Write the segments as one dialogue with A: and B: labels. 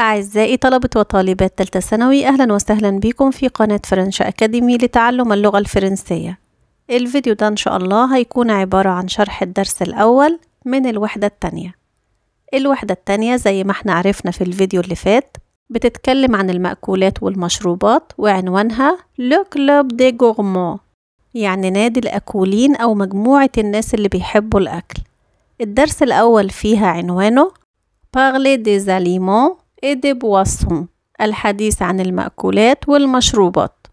A: أعزائي طلبة وطالبات تالتة ثانوي أهلا وسهلا بكم في قناة فرنش أكاديمي لتعلم اللغة الفرنسية الفيديو ده إن شاء الله هيكون عبارة عن شرح الدرس الأول من الوحدة التانية الوحدة التانية زي ما احنا عرفنا في الفيديو اللي فات بتتكلم عن المأكولات والمشروبات وعنوانها لو كلوب دي غورمون يعني نادي الأكولين أو مجموعة الناس اللي بيحبوا الأكل الدرس الأول فيها عنوانه parler des aliments et des الحديث عن المأكولات والمشروبات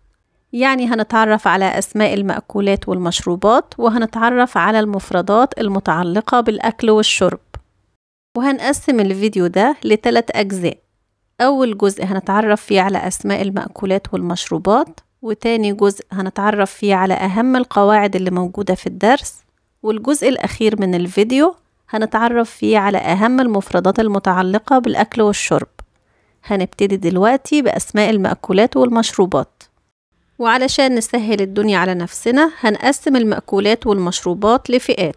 A: يعني هنتعرف على أسماء المأكولات والمشروبات وهنتعرف على المفردات المتعلقة بالأكل والشرب وهنقسم الفيديو ده لثلاث أجزاء أول جزء هنتعرف فيه على أسماء المأكولات والمشروبات وتاني جزء هنتعرف فيه على أهم القواعد اللي موجودة في الدرس والجزء الأخير من الفيديو هنتعرف فيه على أهم المفردات المتعلقة بالأكل والشرب هنبتدي دلوقتي بأسماء المأكولات والمشروبات وعلشان نسهل الدنيا على نفسنا هنقسم المأكولات والمشروبات لفئات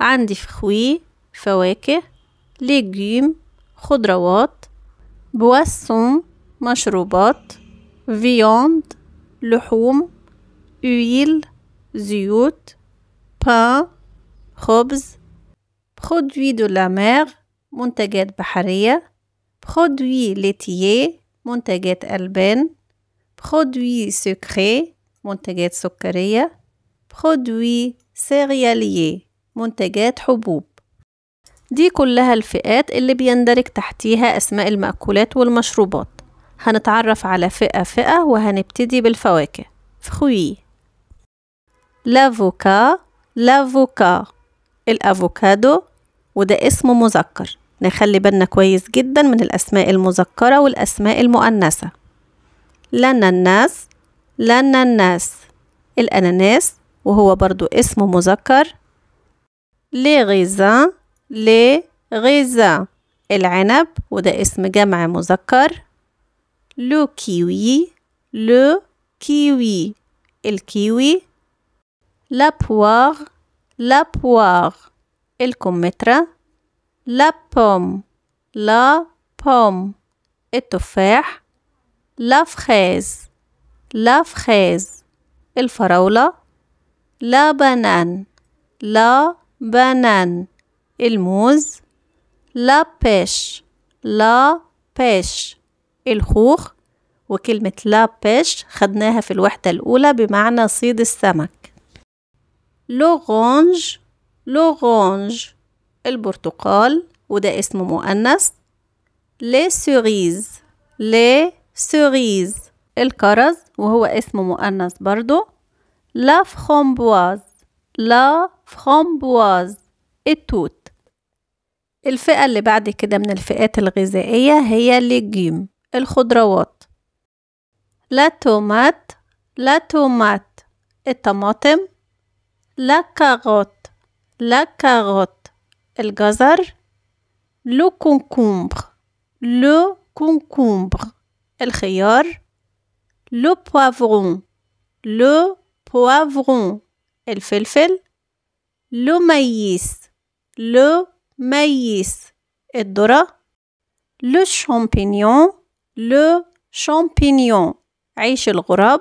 A: عندي فخوي فواكه ليجيم خضروات بواسون مشروبات فيوند لحوم اويل زيوت بان خبز produits de la mer منتجات بحرية produits laitiers منتجات ألبان produits sucrés منتجات سكرية produits céréaliers منتجات حبوب دي كلها الفئات اللي بيندرج تحتيها أسماء المأكولات والمشروبات هنتعرف على فئة فئة وهنبتدي بالفواكه فخوي لافوكا لافوكا الأفوكادو وده اسم مذكر نخلي بالنا كويس جدا من الأسماء المذكرة والأسماء المؤنثة لنا الناس لنا الناس الأناناس وهو برضو اسم مذكر لي غيزان لي غيزان العنب وده اسم جمع مذكر لو كيوي لو كيوي الكيوي لابواغ لابواغ الكمثرى لا بوم لا بوم التفاح لا فخاز لا فخاز الفراولة لا بنان لا بنان الموز لا بيش لا بيش الخوخ وكلمة لا بيش خدناها في الوحدة الأولى بمعنى صيد السمك لورانج لورانج البرتقال وده اسم مؤنث لي سوريز لي سوريز الكرز وهو اسم مؤنث برضو لا فرامبواز لا فرامبواز التوت الفئة اللي بعد كده من الفئات الغذائية هي ليجيم الخضروات لا تومات لا تومات الطماطم لا كاروت la carotte, el gazar, le concombre, le concombre, el khiyar, le poivron, le poivron, el felfel, le maïs, le maïs, el dora, le champignon, le champignon, عيش الغراب,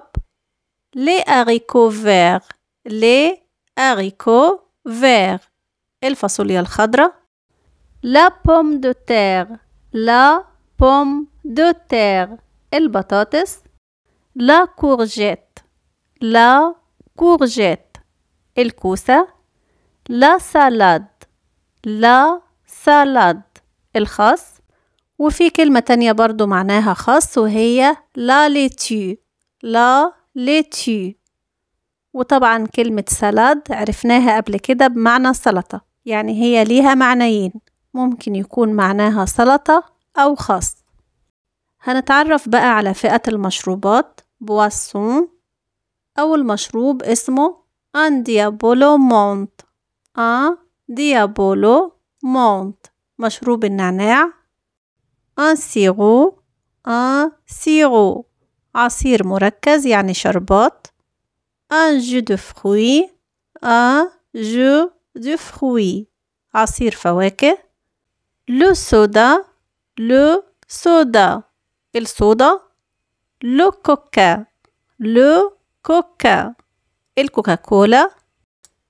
A: les haricots verts, les haricots فيغ الفاصوليا الخضراء لا بوم دو تير لا بوم دو تير البطاطس لا كورجيت لا كورجيت الكوسة لا سالاد لا سالاد الخاص وفي كلمة تانية برضو معناها خاص وهي لا ليتي لا ليتي وطبعا كلمة سلاد عرفناها قبل كده بمعنى سلطة يعني هي ليها معنيين ممكن يكون معناها سلطة أو خاص هنتعرف بقى على فئة المشروبات بواسون أو المشروب اسمه أن ديابولو مونت أن ديابولو مونت مشروب النعناع أن سيغو أن سيغو عصير مركز يعني شربات un jus de fruits un jus de fruits عصير فواكه le soda le soda الصودا le coca le coca el coca-cola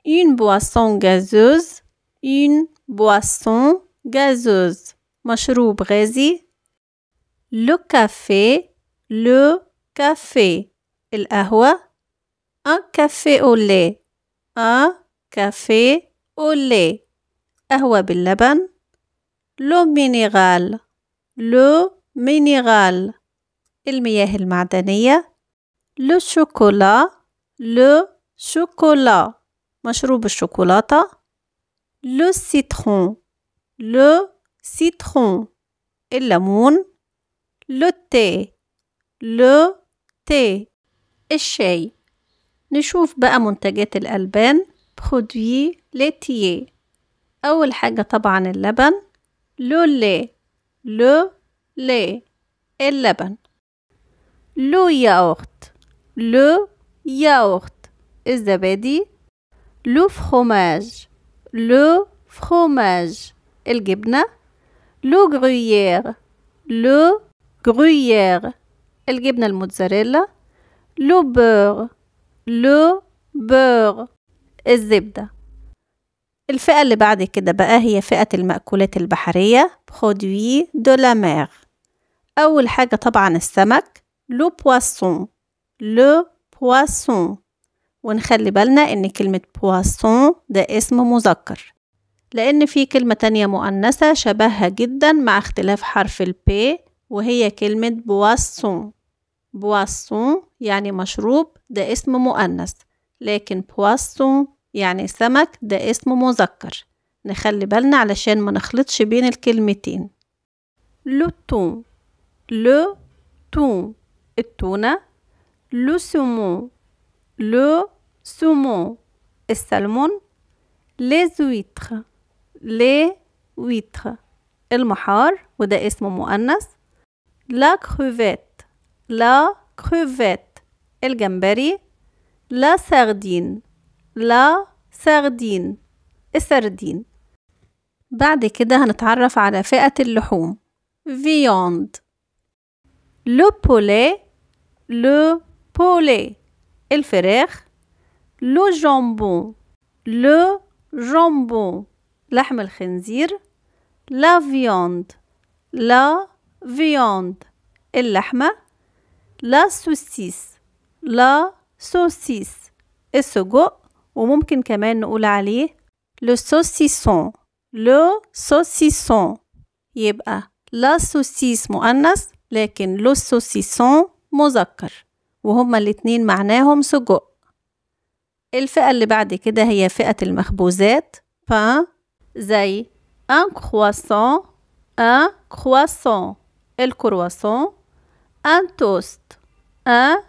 A: une boisson gazeuse une boisson gazeuse مشروب غازي le café le café القهوه un café au lait un café au lait قهوة باللبن l'eau minérale l'eau minérale المياه المعدنية le chocolat le chocolat مشروب الشوكولاتة le citron le citron الليمون le thé le thé الشاي نشوف بقى منتجات الألبان برودوي ليتيي أول حاجة طبعا اللبن لو لي لو لي اللبن لو ياورت لو ياورت الزبادي لو فخوماج لو فخوماج الجبنة لو غرويير لو غرويير الجبنة الموتزاريلا لو بور لو بور الزبدة الفئة اللي بعد كده بقى هي فئة المأكولات البحرية برودوي دو لا مير أول حاجة طبعا السمك لو بواسون لو بواسون ونخلي بالنا إن كلمة بواسون ده اسم مذكر لأن في كلمة تانية مؤنثة شبهها جدا مع اختلاف حرف البي وهي كلمة بواسون بواسون يعني مشروب ده اسم مؤنث لكن بواسون يعني سمك ده اسم مذكر نخلي بالنا علشان ما نخلطش بين الكلمتين لو تون لو تون التونة لو سومون لو سومون السلمون لي زويتر لي ويتر المحار وده اسم مؤنث لا كروفيت لا كروفيت الجمبري لا سردين لا سردين السردين بعد كده هنتعرف على فئة اللحوم فيوند لو بولي لو بولي الفراخ لو جامبون لو جامبون لحم الخنزير لا فيوند لا فيوند اللحمه لا سوسيس لا سوسيس السجق وممكن كمان نقول عليه لو سوسيسون لو سوسيسون يبقى لا سوسيس مؤنث لكن لو سوسيسون مذكر وهما الاتنين معناهم سجق الفئة اللي بعد كده هي فئة المخبوزات با زي ان كرواسون ان كرواسون الكرواسون ان توست a آه؟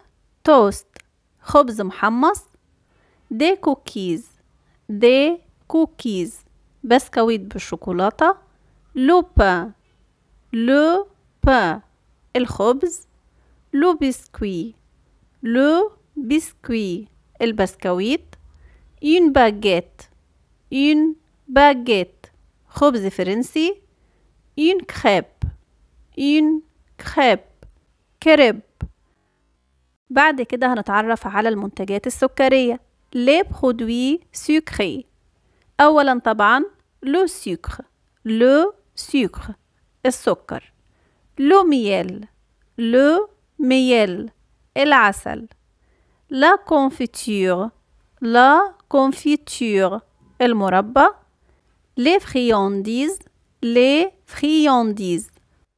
A: toast خبز محمص دي كوكيز دي كوكيز بسكويت بالشوكولاتة لو pain لو pain الخبز لو biscuit لو biscuit البسكويت une باجيت une باجيت خبز فرنسي une crêpe une crêpe كريب بعد كده هنتعرف على المنتجات السكرية لي برودوي سكري أولا طبعا لو سكر لو سكر السكر لو ميال لو ميال العسل لا كونفيتور لا كونفيتور المربى لي فريانديز لي فريانديز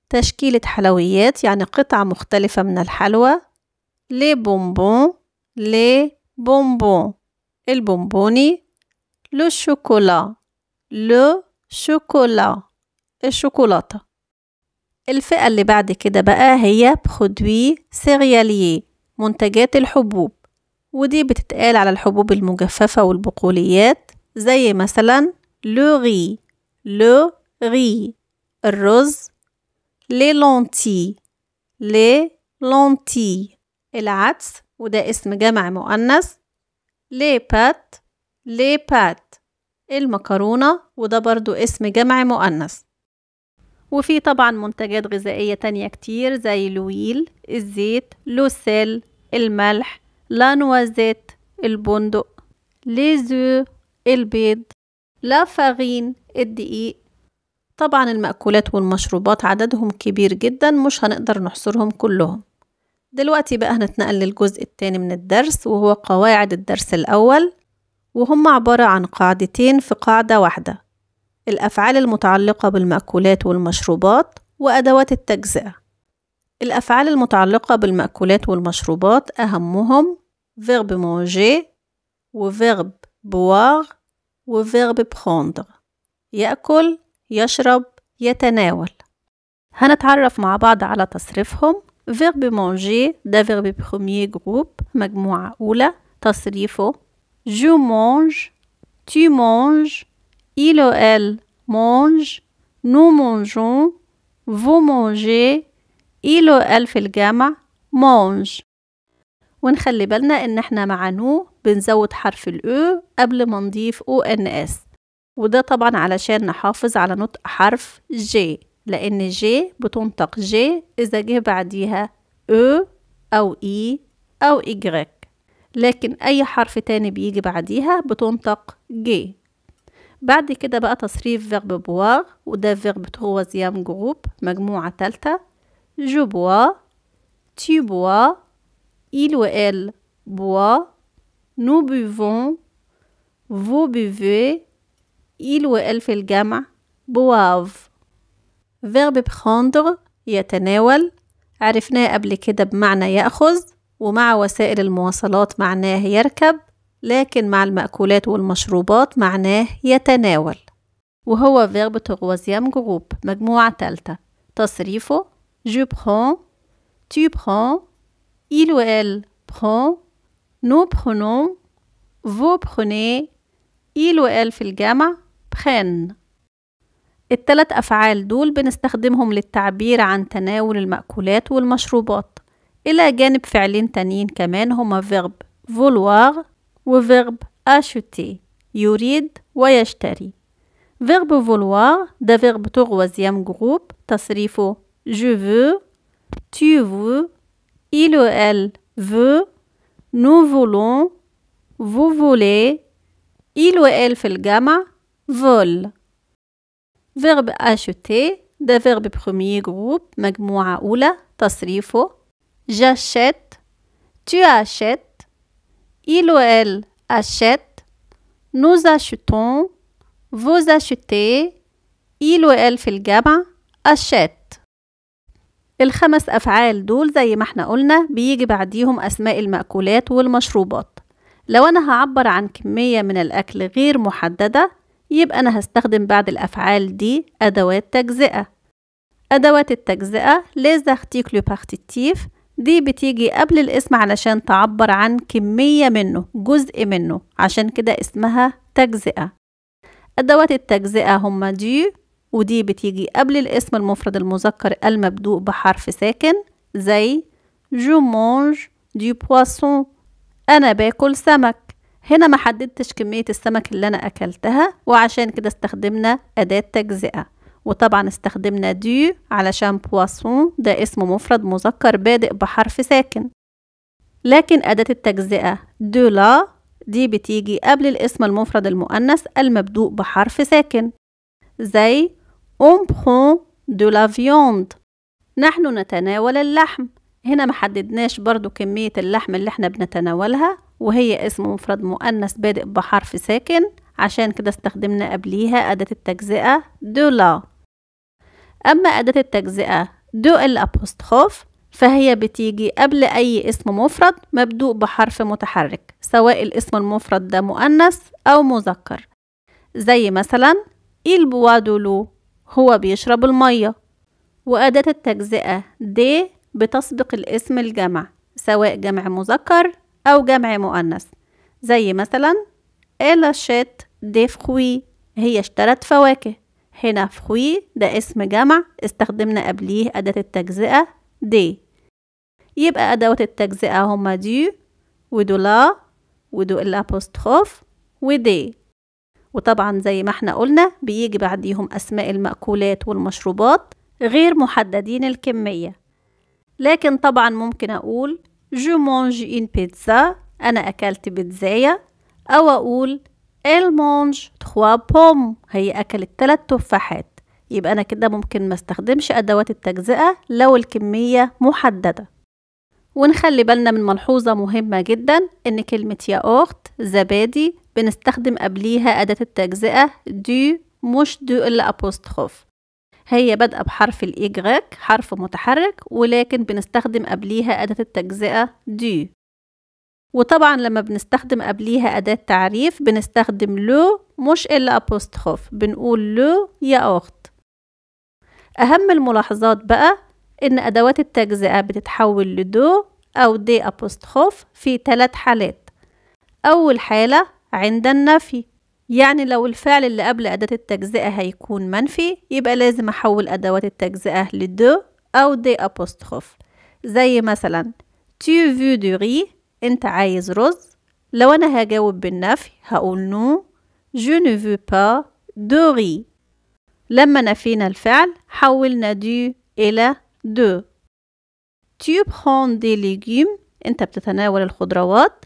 A: تشكيلة حلويات يعني قطع مختلفة من الحلوى لي بونبون لي بونبون البونبوني لو شوكولا لو شوكولا الشوكولاتة. الفئة اللي بعد كده بقى هي برودوي سيرياليي منتجات الحبوب ودي بتتقال على الحبوب المجففة والبقوليات زي مثلا لو ري لو ري الرز لي لونتي لي لونتي العدس وده اسم جمع مؤنث لي بات لي بات المكرونة وده برضو اسم جمع مؤنث وفي طبعا منتجات غذائية تانية كتير زي لويل الزيت لوسيل الملح لانوازيت البندق ليزو البيض لا الدقيق طبعا المأكولات والمشروبات عددهم كبير جدا مش هنقدر نحصرهم كلهم دلوقتي بقى هنتنقل للجزء الثاني من الدرس وهو قواعد الدرس الأول وهم عبارة عن قاعدتين في قاعدة واحدة الأفعال المتعلقة بالمأكولات والمشروبات وأدوات التجزئة الأفعال المتعلقة بالمأكولات والمشروبات أهمهم verb manger و verb boire و verb prendre يأكل يشرب يتناول هنتعرف مع بعض على تصريفهم فيرب مونجي دا فيرب برومي جروب مجموعة أولى تصريفه جو مونج تي مونج إل أو إل مونج نو مونجون فو مونجي إل أو إل في الجامع مونج ونخلي بالنا إن إحنا مع نو بنزود حرف الأو قبل ما نضيف أو إن إس وده طبعا علشان نحافظ على نطق حرف جي لأن جي بتنطق جي إذا جه بعديها e أو e أو إي أو إجريك لكن أي حرف تاني بيجي بعديها بتنطق جي بعد كده بقى تصريف فيرب بوار وده فيرب تروازيام جروب مجموعة تالتة جو بوا تي بوا إل وإل بوا نو بيفون فو بيفي إل وإل في الجمع بواف verb prendre يتناول عرفناه قبل كده بمعنى يأخذ ومع وسائل المواصلات معناه يركب لكن مع المأكولات والمشروبات معناه يتناول وهو verb تغوازيام جروب مجموعة تالتة تصريفه جو prends تي prends il ou elle prend nous prenons vous prenez il ou elle في الجمع prennent التلات أفعال دول بنستخدمهم للتعبير عن تناول المأكولات والمشروبات إلى جانب فعلين تانيين كمان هما verb vouloir و verb يريد ويشتري verb vouloir ده verb تغوزيام جروب تصريفه je veux tu veux il ou elle veut nous voulons vous voulez il ou elle في الجمع فول verbe acheter ده verbe premier groupe مجموعة أولى تصريفه جاشت تو اشت il إل elle نوز اشتون achetons vous أشتي إل و إل في الجمع اشت الخمس أفعال دول زي ما احنا قلنا بيجي بعديهم أسماء المأكولات والمشروبات لو أنا هعبر عن كمية من الأكل غير محددة يبقى أنا هستخدم بعد الأفعال دي أدوات تجزئة أدوات التجزئة les articles partitifs دي بتيجي قبل الاسم علشان تعبر عن كمية منه جزء منه عشان كده اسمها تجزئة أدوات التجزئة هما دي ودي بتيجي قبل الاسم المفرد المذكر المبدوء بحرف ساكن زي جو مونج دي بواسون أنا باكل سمك هنا ما حددتش كمية السمك اللي أنا أكلتها وعشان كده استخدمنا أداة تجزئة وطبعا استخدمنا دي علشان بواسون ده اسم مفرد مذكر بادئ بحرف ساكن لكن أداة التجزئة دو لا دي بتيجي قبل الاسم المفرد المؤنث المبدوء بحرف ساكن زي on prend de la viande نحن نتناول اللحم هنا محددناش برضو كمية اللحم اللي احنا بنتناولها وهي اسم مفرد مؤنث بادئ بحرف ساكن عشان كده استخدمنا قبليها أداة التجزئة دو لا أما أداة التجزئة دو الأبوستخوف فهي بتيجي قبل أي اسم مفرد مبدوء بحرف متحرك سواء الاسم المفرد ده مؤنث أو مذكر زي مثلا إيل بوادولو هو بيشرب المية وأداة التجزئة دي بتسبق الاسم الجمع سواء جمع مذكر أو جمع مؤنث زي مثلا إلا شات دي فخوي هي اشترت فواكه هنا فخوي ده اسم جمع استخدمنا قبليه أداة التجزئة دي يبقى أدوات التجزئة هما دي ودو لا ودو الأبوستخوف ودي وطبعا زي ما احنا قلنا بيجي بعديهم أسماء المأكولات والمشروبات غير محددين الكمية لكن طبعا ممكن أقول جو مونج إن بيتزا أنا أكلت بيتزاية أو أقول إل مونج تخوا بوم هي أكلت ثلاث تفاحات يبقى أنا كده ممكن ما استخدمش أدوات التجزئة لو الكمية محددة ونخلي بالنا من ملحوظة مهمة جدا إن كلمة يا أخت زبادي بنستخدم قبليها أداة التجزئة دو مش دو إلا أبوستخوف هي بادئة بحرف الإجغاك حرف متحرك ولكن بنستخدم قبليها أداة التجزئة دي وطبعا لما بنستخدم قبليها أداة تعريف بنستخدم لو مش إلا أبوستخوف بنقول لو يا أخت أهم الملاحظات بقى إن أدوات التجزئة بتتحول لدو أو دي أبوستخوف في ثلاث حالات أول حالة عند النفي يعني لو الفعل اللي قبل أداة التجزئة هيكون منفي يبقى لازم أحول أدوات التجزئة لدو أو دي أبوستخوف زي مثلا تي veux دو ري أنت عايز رز لو أنا هجاوب بالنفي هقول نو جو ne veux pas de riz لما نفينا الفعل حولنا دو إلى دو تي بخون دي ليجيم أنت بتتناول الخضروات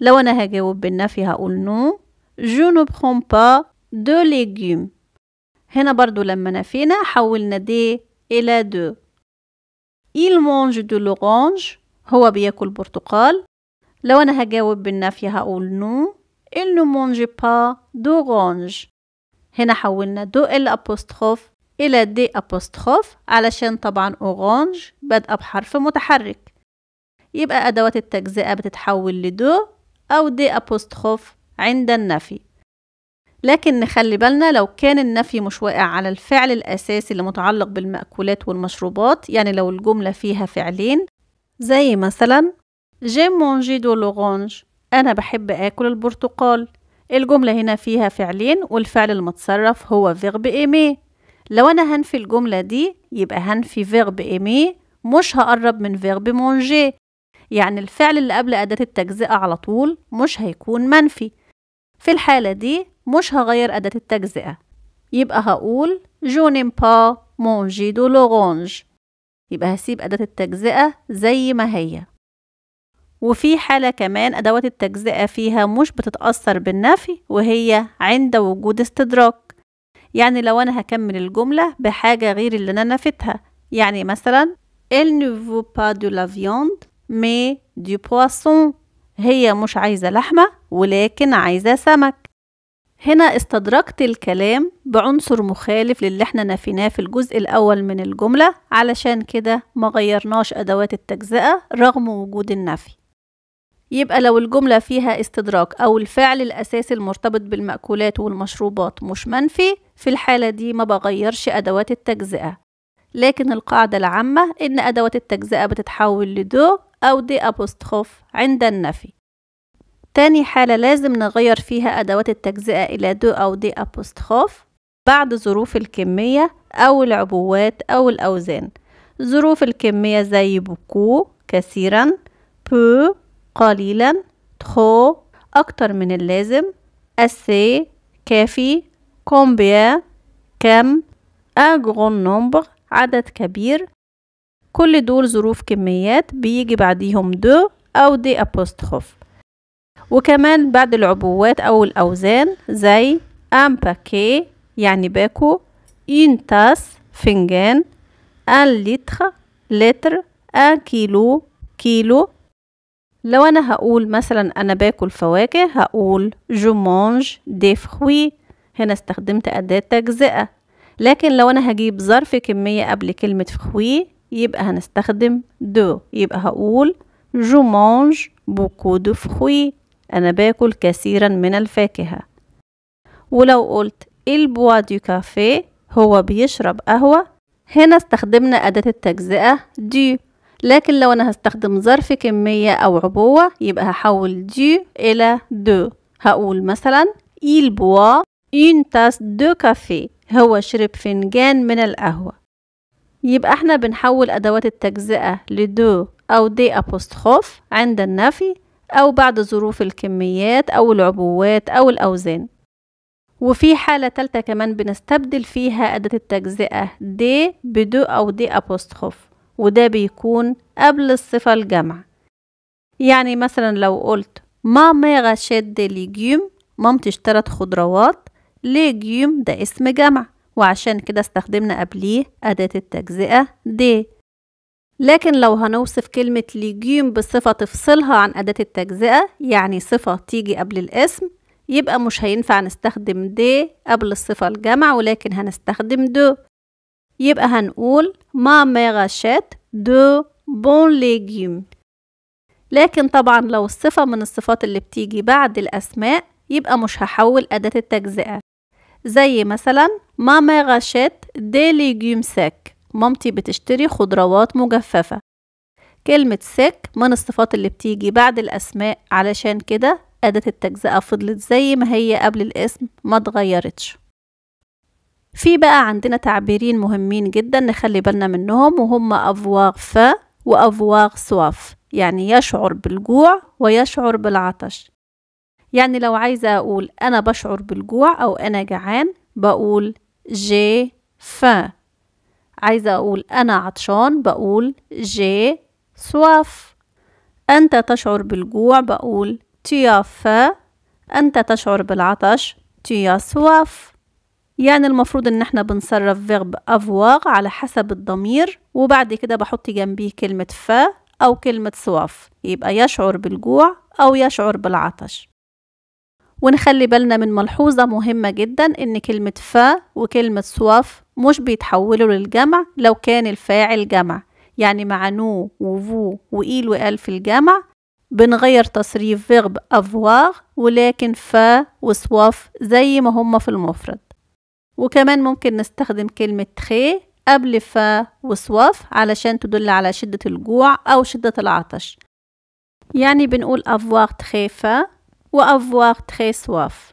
A: لو أنا هجاوب بالنفي هقول نو جو ne prends pas de légumes هنا برضو لما نفينا حولنا دي إلى دو il mange de l'orange هو بياكل برتقال لو أنا هجاوب بالنفي هقول نو il ne mange pas d'orange هنا حولنا دو ال ابوستروف إلى دي ابوستروف علشان طبعا أورانج بادئة بحرف متحرك يبقى أدوات التجزئة بتتحول لدو أو دي ابوستروف عند النفي لكن نخلي بالنا لو كان النفي مش واقع على الفعل الأساسي اللي متعلق بالمأكولات والمشروبات يعني لو الجملة فيها فعلين زي مثلا جيم مونجي دو لورانج أنا بحب آكل البرتقال الجملة هنا فيها فعلين والفعل المتصرف هو فيغب إيمي لو أنا هنفي الجملة دي يبقى هنفي فيغب إيمي مش هقرب من فيغب مونجي يعني الفعل اللي قبل أداة التجزئة على طول مش هيكون منفي في الحالة دي مش هغير أداة التجزئة يبقى هقول جو نيم با مونجي دو لورانج يبقى هسيب أداة التجزئة زي ما هي وفي حالة كمان أدوات التجزئة فيها مش بتتأثر بالنفي وهي عند وجود استدراك يعني لو أنا هكمل الجملة بحاجة غير اللي أنا نفيتها يعني مثلا Il ne vaut pas de la viande mais du poisson هي مش عايزة لحمة ولكن عايزة سمك هنا استدركت الكلام بعنصر مخالف للي احنا نفيناه في الجزء الأول من الجملة علشان كده ما غيرناش أدوات التجزئة رغم وجود النفي يبقى لو الجملة فيها استدراك أو الفعل الأساسي المرتبط بالمأكولات والمشروبات مش منفي في الحالة دي ما بغيرش أدوات التجزئة لكن القاعدة العامة إن أدوات التجزئة بتتحول لدو أو دي أبوستخوف عند النفي تاني حالة لازم نغير فيها أدوات التجزئة إلى دو أو دي أبوستخوف بعد ظروف الكمية أو العبوات أو الأوزان ظروف الكمية زي بوكو كثيرا بو قليلا تخو أكتر من اللازم أسي كافي كومبيا كم أجغون نومبر عدد كبير كل دول ظروف كميات بيجي بعديهم دو أو دي أبوستخوف وكمان بعد العبوات أو الأوزان زي أن باكي يعني باكو إن تاس فنجان أن لتر لتر أن كيلو كيلو لو أنا هقول مثلا أنا باكل فواكه هقول جو مونج دي فخوي هنا استخدمت أداة تجزئة لكن لو أنا هجيب ظرف كمية قبل كلمة فخوي يبقى هنستخدم دو يبقى هقول جو مانج بوكو دو فخوي أنا باكل كثيرا من الفاكهة ولو قلت البوا دو كافيه هو بيشرب قهوة هنا استخدمنا أداة التجزئة دي لكن لو أنا هستخدم ظرف كمية أو عبوة يبقى هحول دي إلى دو هقول مثلا البوا boit une tasse de هو شرب فنجان من القهوة يبقى احنا بنحول أدوات التجزئة لدو أو دي أبوستخوف عند النفي أو بعد ظروف الكميات أو العبوات أو الأوزان وفي حالة تالتة كمان بنستبدل فيها أداة التجزئة دي بدو أو دي أبوستخوف وده بيكون قبل الصفة الجمع يعني مثلا لو قلت ماما غشت دي ليجيوم مامتي اشترت خضروات ليجيوم ده اسم جمع وعشان كده استخدمنا قبليه أداة التجزئة دي لكن لو هنوصف كلمة ليجيوم بصفة تفصلها عن أداة التجزئة يعني صفة تيجي قبل الاسم يبقى مش هينفع نستخدم دي قبل الصفة الجمع ولكن هنستخدم دو يبقى هنقول ما ميغاشات دو بون ليجيوم لكن طبعا لو الصفة من الصفات اللي بتيجي بعد الأسماء يبقى مش هحول أداة التجزئة زي مثلا ماما غشت دي ليجيوم سيك مامتي بتشتري خضروات مجففة كلمة سيك من الصفات اللي بتيجي بعد الأسماء علشان كده أداة التجزئة فضلت زي ما هي قبل الاسم ما اتغيرتش في بقى عندنا تعبيرين مهمين جدا نخلي بالنا منهم وهم أفواغ ف وأفواغ سواف يعني يشعر بالجوع ويشعر بالعطش يعني لو عايزة أقول أنا بشعر بالجوع أو أنا جعان بقول جي فا عايزة أقول أنا عطشان بقول جي سواف أنت تشعر بالجوع بقول تيا فا أنت تشعر بالعطش تيا سواف يعني المفروض ان احنا بنصرف فيرب افواغ على حسب الضمير وبعد كده بحط جنبيه كلمة فا أو كلمة سواف يبقى يشعر بالجوع أو يشعر بالعطش ونخلي بالنا من ملحوظة مهمة جدا إن كلمة فا وكلمة سواف مش بيتحولوا للجمع لو كان الفاعل جمع يعني مع نو وفو وإيل وقال في الجمع بنغير تصريف فيرب أفواغ ولكن فا وسواف زي ما هما في المفرد وكمان ممكن نستخدم كلمة تخي قبل فا وسواف علشان تدل على شدة الجوع أو شدة العطش يعني بنقول أفواغ تخي فا وأفواغ تخي سواف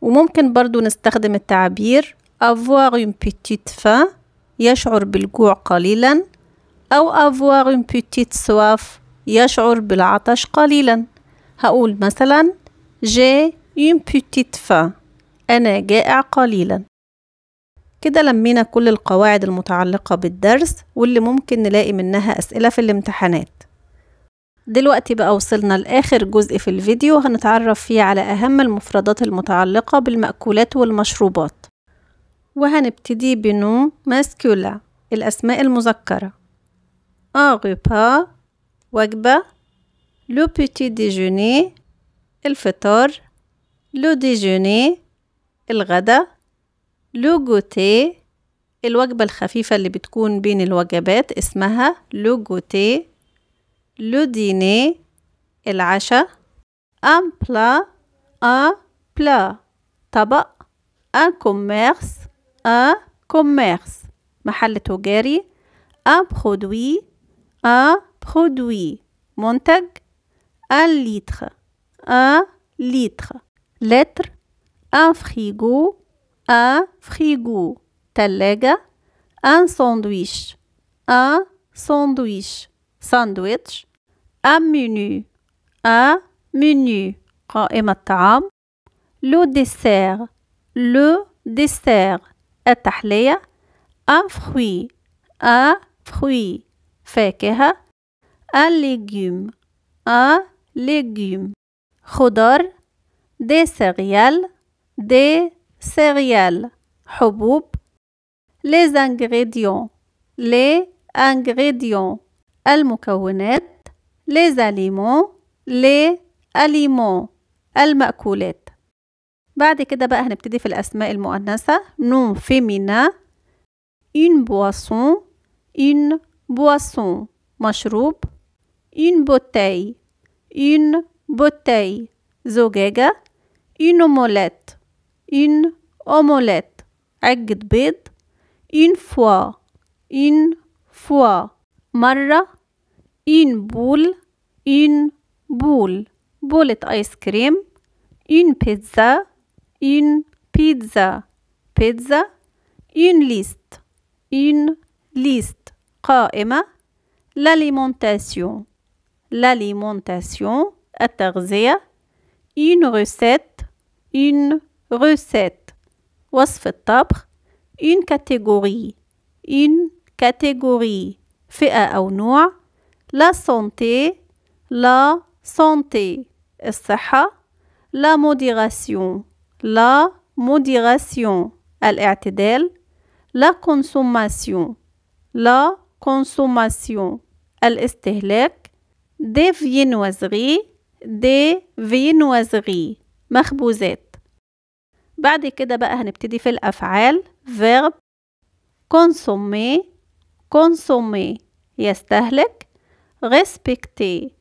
A: وممكن برضو نستخدم التعابير avoir une petite faim يشعر بالجوع قليلا أو avoir une petite soif يشعر بالعطش قليلا هقول مثلا جي une petite faim أنا جائع قليلا كده لمينا كل القواعد المتعلقة بالدرس واللي ممكن نلاقي منها أسئلة في الامتحانات دلوقتي بقى وصلنا لآخر جزء في الفيديو هنتعرف فيه على أهم المفردات المتعلقة بالمأكولات والمشروبات وهنبتدي بنو ماسكولا الأسماء المذكرة ان غوبا وجبة لو بيتي ديجوني الفطار لو ديجوني الغدا لو جوتي الوجبة الخفيفة اللي بتكون بين الوجبات اسمها لو جوتي لو ديني العشاء ان بلا ان بلا طبق ان كوميرس ان كوميرس محل تجاري ان برودوي ان برودوي منتج ان لتر ان لتر لتر ان فريجو ان فريجو تلاجة ان ساندويش ان ساندويش ساندويتش menu, un menu. le dessert, le dessert. un fruit, un fruit. un légume, un légume. des céréales des céréales حبوب les ingrédients les ingrédients المكونات les aliments les aliments المأكولات بعد كده بقى هنبتدي في الأسماء المؤنثة نون فيمينا une boisson une boisson مشروب une bouteille une bouteille زجاجة une omelette une omelette عجة بيض une fois une fois مرة une boule, une boule, بولة آيس كريم une pizza, une pizza, pizza, une liste, une liste, قائمة l'alimentation, l'alimentation, التغذية une recette, une recette, وصف الطبخ une catégorie, une catégorie, فئة أو نوع لا سونتي لا سونتي الصحة لا موديغاسيون لا موديغاسيون الاعتدال لا كونسوماسيون لا كونسوماسيون الاستهلاك دي فينوازغي دي فينوازغي مخبوزات بعد كده بقى هنبتدي في الأفعال فيرب كونسومي كونسومي يستهلك respecter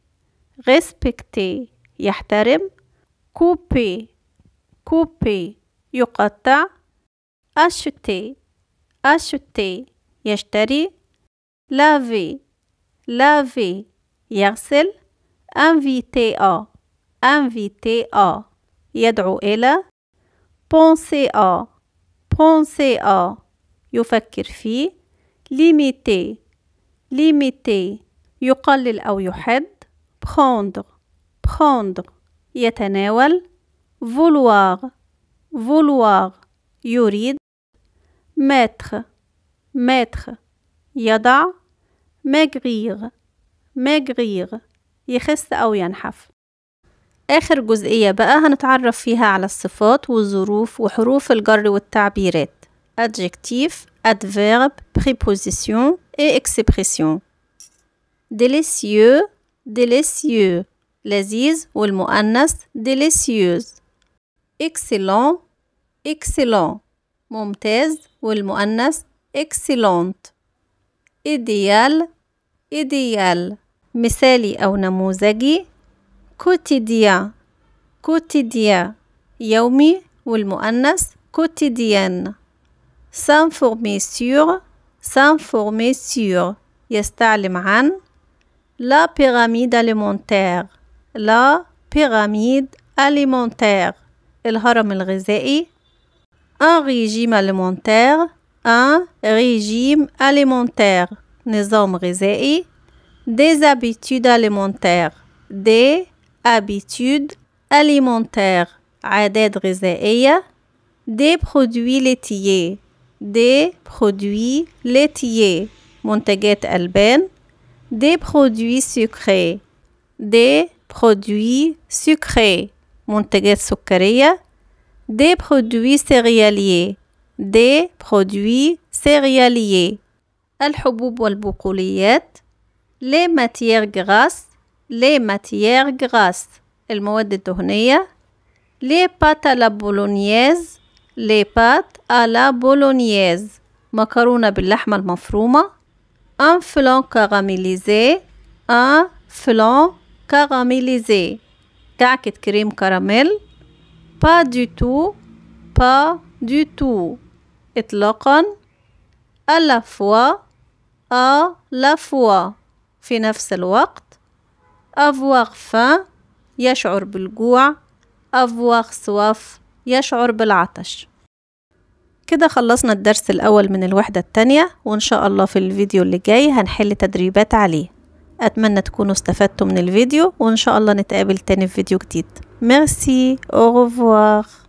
A: respecter يحترم couper couper يقطع acheter acheter يشتري laver laver يغسل inviter à inviter à يدعو إلى penser à penser à يفكر في limiter limiter يقلل أو يحد prendre prendre يتناول vouloir vouloir يريد mettre mettre يضع maigrir maigrir يخس أو ينحف آخر جزئية بقى هنتعرف فيها على الصفات والظروف وحروف الجر والتعبيرات adjectif adverb préposition et expression ديليسيو ديليسيو لذيذ والمؤنث ديليسيوز اكسلون اكسلون ممتاز والمؤنث اكسلونت ايديال ايديال مثالي او نموذجي كوتيديا كوتيديا يومي والمؤنث كوتيديان سان فورمي سيور سان فورمي سيور يستعلم عن la pyramide alimentaire la pyramide alimentaire الهرم un régime alimentaire un régime alimentaire نظام غذائي des habitudes alimentaires des habitudes alimentaires عادات غذائية des produits laitiers des produits laitiers منتجات ألبان des produits sucrés des produits sucrés منتجات سكرية des produits céréaliers des produits céréaliers الحبوب والبقوليات les matières grasses les matières grasses المواد الدهنية les pâtes à la bolognaise les pâtes à la bolognaise مكرونة باللحمة المفرومة un flan caramélisé, un flan caramélisé, كعكة كريم كراميل با دو تو با دو تو إطلاقا à la fois à la fois في نفس الوقت avoir faim يشعر بالجوع avoir soif يشعر بالعطش كده خلصنا الدرس الأول من الوحدة التانية وإن شاء الله في الفيديو اللي جاي هنحل تدريبات عليه أتمنى تكونوا استفدتوا من الفيديو وإن شاء الله نتقابل تاني في فيديو جديد ميرسي أو